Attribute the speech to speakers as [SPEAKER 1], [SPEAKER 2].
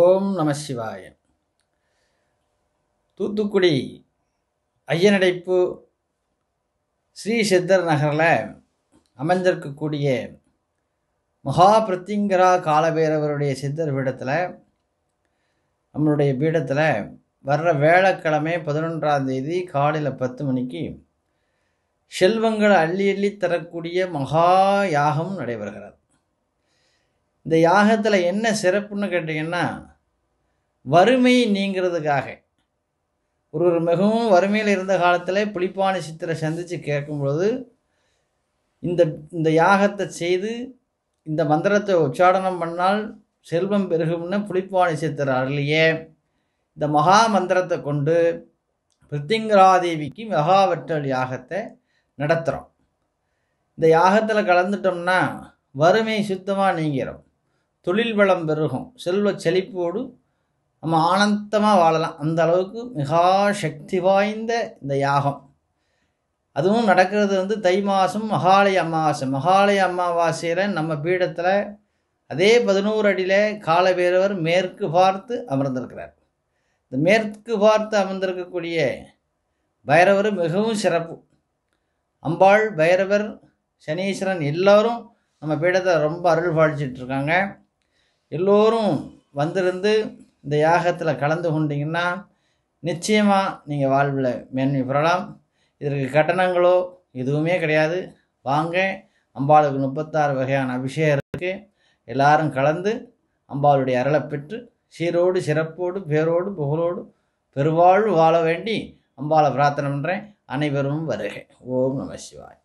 [SPEAKER 1] ஓம் நம சிவாய தூத்துக்குடி ஐயனடைப்பு ஸ்ரீ சித்தர் நகரில் அமைந்திருக்கக்கூடிய மகா பிரத்திங்கரா காலபேரவருடைய சித்தர் பீடத்தில் நம்மளுடைய பீடத்தில் வர்ற வேளக்கிழமை பதினொன்றாம் தேதி காலையில் பத்து மணிக்கு செல்வங்கள் அள்ளி அள்ளி தரக்கூடிய மகா யாகம் நடைபெறுகிறது இந்த யாகத்தில் என்ன சிறப்புன்னு கேட்டிங்கன்னா வறுமை நீங்கிறதுக்காக ஒருவர் மிகவும் வறுமையில் இருந்த காலத்தில் புளிப்பான சித்தரை சந்தித்து கேட்கும்பொழுது இந்த இந்த யாகத்தை செய்து இந்த மந்திரத்தை உச்சாடனம் பண்ணால் செல்வம் பெருகும்னு புளிப்பாணி சித்தர் அருளியே இந்த மகா மந்திரத்தை கொண்டு பிருத்திங்கராதேவிக்கு மகாவற்றல் யாகத்தை நடத்துகிறோம் இந்த யாகத்தில் கலந்துட்டோம்னா வறுமை சுத்தமாக நீங்கிறோம் தொழில் வளம் பெருகும் செல்வ செழிப்போடு நம்ம ஆனந்தமாக வாழலாம் அந்த அளவுக்கு மிகா சக்தி வாய்ந்த இந்த யாகம் அதுவும் நடக்கிறது வந்து தை மாதம் மகாலய அமாவாசை மகாலய அமாவாசையில் நம்ம பீடத்தில் அதே பதினோரு அடியில் காலபேரவர் மேற்கு பார்த்து அமர்ந்திருக்கிறார் இந்த மேற்கு பார்த்து அமர்ந்திருக்கக்கூடிய பைரவர் மிகவும் சிறப்பு அம்பாள் பைரவர் சனீஸ்வரன் எல்லோரும் நம்ம பீடத்தை ரொம்ப அருள் பாழிச்சிட்ருக்காங்க எல்லோரும் வந்திருந்து இந்த யாகத்தில் கலந்து கொண்டீங்கன்னா நிச்சயமாக நீங்கள் வாழ்வில் மேன்மை பெறலாம் இதற்கு கட்டணங்களோ எதுவுமே கிடையாது வாங்க அம்பாளுக்கு முப்பத்தாறு வகையான அபிஷேகம் இருக்குது எல்லாரும் கலந்து அம்பாளுடைய அருளை பெற்று சீரோடு சிறப்போடு பேரோடு புகழோடு பெருவாழ்வு வாழ வேண்டி அம்பாளை பிரார்த்தனை பண்ணுறேன் அனைவரும் வருகை ஓம் நம சிவாய்